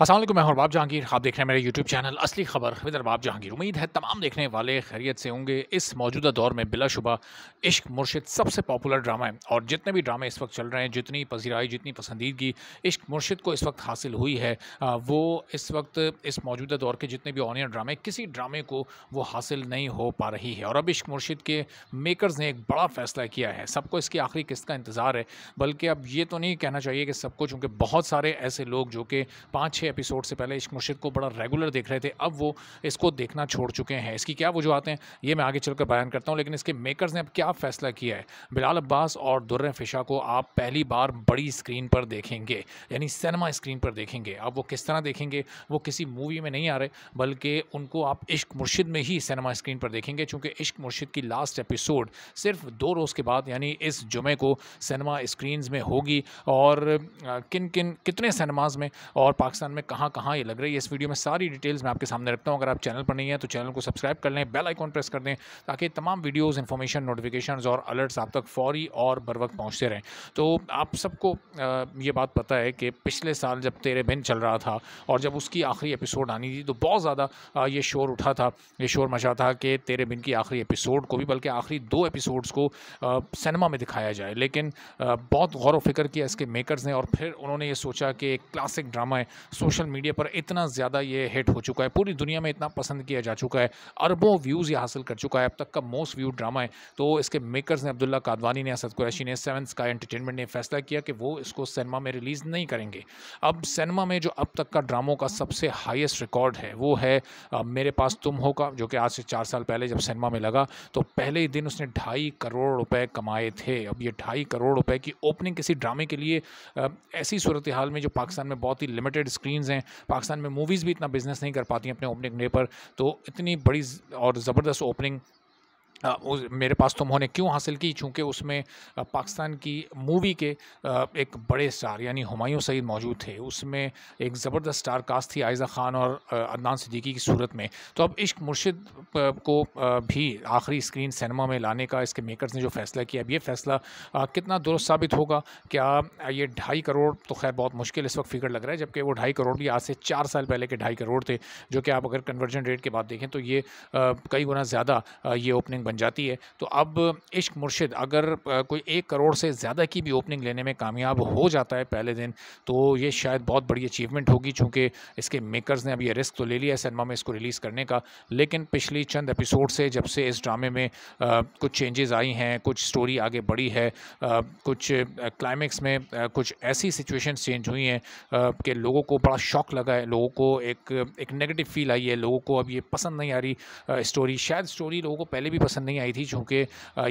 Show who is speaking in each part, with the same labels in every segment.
Speaker 1: असल मैं हरबाब जहांगीर आप देख रहे हैं मेरे यूट्यूब चैनल असली खबर विद अरबाब जहांगीर उम्मीद है तमाम देखने वाले खैरियत से होंगे इस मौजूदा दौर में बिलाशुबा इश्क मुर्शिद सबसे पॉपुलर ड्रामा है और जितने भी ड्रामे इस वक्त चल रहे हैं जितनी पजीराई जितनी पसंदीदगी इश्क मुर्शिद को इस वक्त हासिल हुई है वो इस वक्त इस मौजूदा दौर के जितने भी ऑनियर ड्रामे किसी ड्रामे को वो हासिल नहीं हो पा रही है और अब इश्क मुर्शिद के मेकर्स ने एक बड़ा फैसला किया है सबको इसकी आखिरी किस्त का इंतज़ार है बल्कि अब ये तो नहीं कहना चाहिए कि सबको चूँकि बहुत सारे ऐसे लोग जो कि पाँच छः एपिसोड से पहले इश्क मुर्शिद को बड़ा रेगुलर देख रहे थे अब वो इसको देखना छोड़ चुके हैं इसकी क्या वजूहत हैं ये मैं आगे चलकर बयान करता हूँ लेकिन इसके मेकर्स ने अब क्या फ़ैसला किया है बिलाल अब्बास और दुर्र फिशा को आप पहली बार बड़ी स्क्रीन पर देखेंगे यानी सिनेमा स्क्रीन पर देखेंगे अब वो किस तरह देखेंगे वो किसी मूवी में नहीं आ रहे बल्कि उनको आप इश्क मुर्शिद में ही सिनेमा स्क्रीन पर देखेंगे चूँकि इश्क मुर्शिद की लास्ट एपिसोड सिर्फ दो रोज़ के बाद यानी इस जुमे को सिनेमा स्क्रीन में होगी और किन किन कितने सिनेमाज में और पाकिस्तान में में कहाँ कहाँ ये लग रही है इस वीडियो में सारी डिटेल्स मैं आपके सामने रखता हूँ अगर आप चैनल पर नहीं है तो चैनल को सब्सक्राइब कर लें बेल आइकॉन प्रेस कर दें ताकि तमाम वीडियोज़ इन्फॉर्मेशन नोटिफिकेशन और अलर्ट्स आप तक फौरी और बर वक्त पहुँचते रहें तो आप सबको ये बात पता है कि पिछले साल जब तेरे बिन चल रहा था और जब उसकी आखिरी एपिसोड आनी थी तो बहुत ज़्यादा ये शोर उठा था ये शोर मचा था कि तेरे बिन की आखिरी एपिसोड को भी बल्कि आखिरी दो एपिसोड्स को सिनेमा में दिखाया जाए लेकिन बहुत गौर व फिक्र किया इसके मेकर्स ने और फिर उन्होंने ये सोचा कि एक क्लासिक ड्रामा है सो सोशल मीडिया पर इतना ज़्यादा ये हिट हो चुका है पूरी दुनिया में इतना पसंद किया जा चुका है अरबों व्यूज़ ये हासिल कर चुका है अब तक का मोस्ट व्यू ड्रामा है तो इसके मेकर्स ने अब्दुल्ला कादवानी ने असद कुरैशी ने सेवन स्काई एंटरटेनमेंट ने फैसला किया कि वो इसको सिनेमा में रिलीज़ नहीं करेंगे अब सिनेमा में जो अब तक का ड्रामों का सबसे हाइस्ट रिकॉर्ड है वो है मेरे पास तुम होगा जो कि आज से चार साल पहले जब सिनेमा में लगा तो पहले ही दिन उसने ढाई करोड़ रुपए कमाए थे अब ये ढाई करोड़ रुपए की ओपनिंग किसी ड्रामे के लिए ऐसी सूरत हाल में जो पाकिस्तान में बहुत ही लिमिटेड स्क्रीन टीन्स हैं पाकिस्तान में मूवीज़ भी इतना बिजनेस नहीं कर पाती अपने ओपनिंग डे पर तो इतनी बड़ी और ज़बरदस्त ओपनिंग मेरे पास तो उन्होंने क्यों हासिल की चूँकि उसमें पाकिस्तान की मूवी के एक बड़े स्टार यानी हमायूं सईद मौजूद थे उसमें एक ज़बरदस्त स्टार कास्ट थी आयज़ा ख़ान और अदनान सिद्दीकी की सूरत में तो अब इश्क मुर्शिद को भी आखिरी स्क्रीन सिनेमा में लाने का इसके मेकर्स ने जो फ़ैसला किया अब ये फ़ैसला कितना दुरुस्त साबित होगा क्या ये ढाई करोड़ तो खैर बहुत मुश्किल इस वक्त फिगर लग रहा है जबकि वो ढाई करोड़ भी आज से चार साल पहले के ढाई करोड़ थे जो कि आप अगर कन्वर्जन रेट के बाद देखें तो ये कई गुना ज़्यादा ये ओपनिंग बन जाती है तो अब इश्क मुर्शिद अगर कोई एक करोड़ से ज़्यादा की भी ओपनिंग लेने में कामयाब हो जाता है पहले दिन तो ये शायद बहुत बड़ी अचीवमेंट होगी चूँकि इसके मेकर्स ने अब ये रिस्क तो ले लिया है सिनेमा में इसको रिलीज़ करने का लेकिन पिछली चंद एपिसोड से जब से इस ड्रामे में आ, कुछ चेंजेज़ आई हैं कुछ स्टोरी आगे बढ़ी है आ, कुछ क्लाइमेक्स में आ, कुछ ऐसी सिचुएशन चेंज हुई हैं कि लोगों को बड़ा शौक लगा है लोगों को एक एक नेगेटिव फील आई है लोगों को अब ये पसंद नहीं आ रही स्टोरी शायद स्टोरी लोगों को पहले भी पसंद पसंद नहीं आई थी चूँकि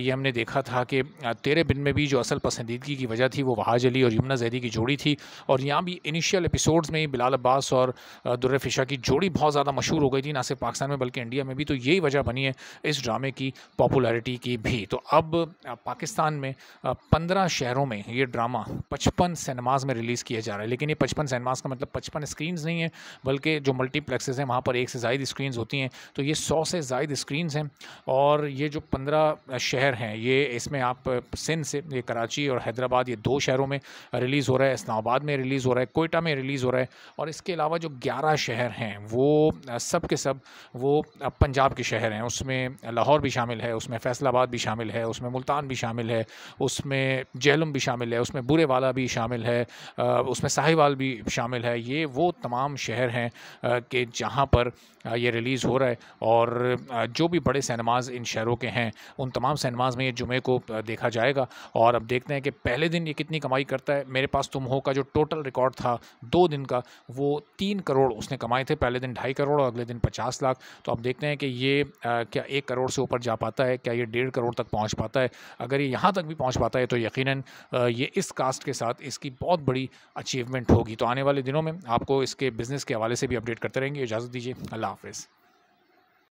Speaker 1: ये हमने देखा था कि तेरे बिन में भी जो असल पसंदीदगी की वजह थी वो वहाज अली और यमुना जैदी की जोड़ी थी और यहाँ भी इनिशियल एपिसोड्स में ही बिलाल अब्बास और दुर्र फिशा की जोड़ी बहुत ज़्यादा मशहूर हो गई थी ना सिर्फ पाकिस्तान में बल्कि इंडिया में भी तो यही वजह बनी है इस ड्रामे की पॉपुलरिटी की भी तो अब पाकिस्तान में पंद्रह शहरों में ये ड्रामा पचपन सिनेमाज में रिलीज़ किया जा रहा है लेकिन ये पचपन सिनेमाज का मतलब पचपन स्क्रीन नहीं है बल्कि जो मल्टीप्लेक्सेस हैं वहाँ पर एक से ज़ायद स्क्रीन होती हैं तो ये सौ से ज़ायद स्क्रीन हैं और ये जो पंद्रह शहर हैं ये इसमें आप सिंध से ये कराची और हैदराबाद ये दो शहरों में रिलीज़ हो रहा है इस्लामाबाद में रिलीज़ हो रहा है कोयटा में रिलीज़ हो रहा है और इसके अलावा जो ग्यारह शहर हैं वो सब के सब वो पंजाब के शहर हैं उसमें लाहौर भी शामिल है उसमें फैसलाबाद भी शामिल है उसमें मुल्तान भी शामिल है उसमें जहलम भी शामिल है उसमें बुरेवाला भी शामिल है उसमें साहिवाल भी शामिल है ये वो तमाम शहर हैं कि जहाँ पर ये रिलीज़ हो रहा है और जो भी बड़े सिनेमाज इन शहरों शहरों के हैं उन तमाम सिनेमाज़ में ये जुमे को देखा जाएगा और अब देखते हैं कि पहले दिन ये कितनी कमाई करता है मेरे पास तुम हो का जो टोटल रिकॉर्ड था दो दिन का वो तीन करोड़ उसने कमाए थे पहले दिन ढाई करोड़ और अगले दिन पचास लाख तो अब देखते हैं कि ये क्या एक करोड़ से ऊपर जा पाता है क्या ये डेढ़ करोड़ तक पहुँच पाता है अगर ये यहाँ तक भी पहुँच पाता है तो यकीन ये इस कास्ट के साथ इसकी बहुत बड़ी अचीवमेंट होगी तो आने वाले दिनों में आपको इसके बिज़नेस के हवाले से भी अपडेट करते रहेंगे इजाज़त दीजिए अल्लाह हाफिज़